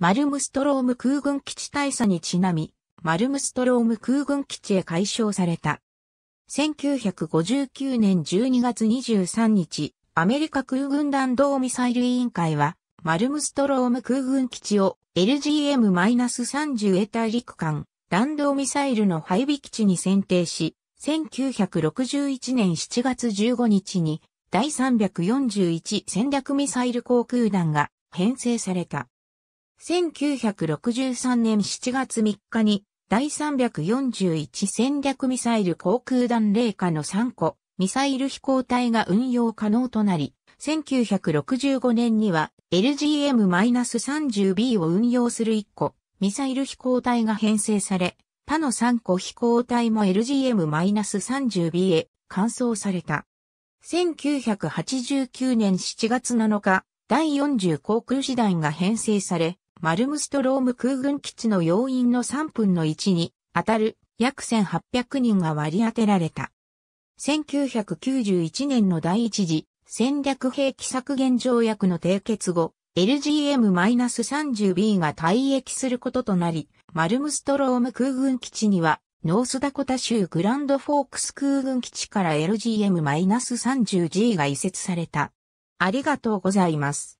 マルムストローム空軍基地大佐にちなみ、マルムストローム空軍基地へ改称された。1959年12月23日、アメリカ空軍弾道ミサイル委員会は、マルムストローム空軍基地を LGM-30 エタ陸間弾道ミサイルの配備基地に選定し、1961年7月15日に第341戦略ミサイル航空団が編成された。1963年7月3日に第341戦略ミサイル航空弾霊下の3個ミサイル飛行隊が運用可能となり、1965年には LGM-30B を運用する1個ミサイル飛行隊が編成され、他の3個飛行隊も LGM-30B へ換装された。1989年7月7日、第40航空師団が編成され、マルムストローム空軍基地の要員の3分の1に当たる約1800人が割り当てられた。1991年の第一次戦略兵器削減条約の締結後、LGM-30B が退役することとなり、マルムストローム空軍基地には、ノースダコタ州グランドフォークス空軍基地から LGM-30G が移設された。ありがとうございます。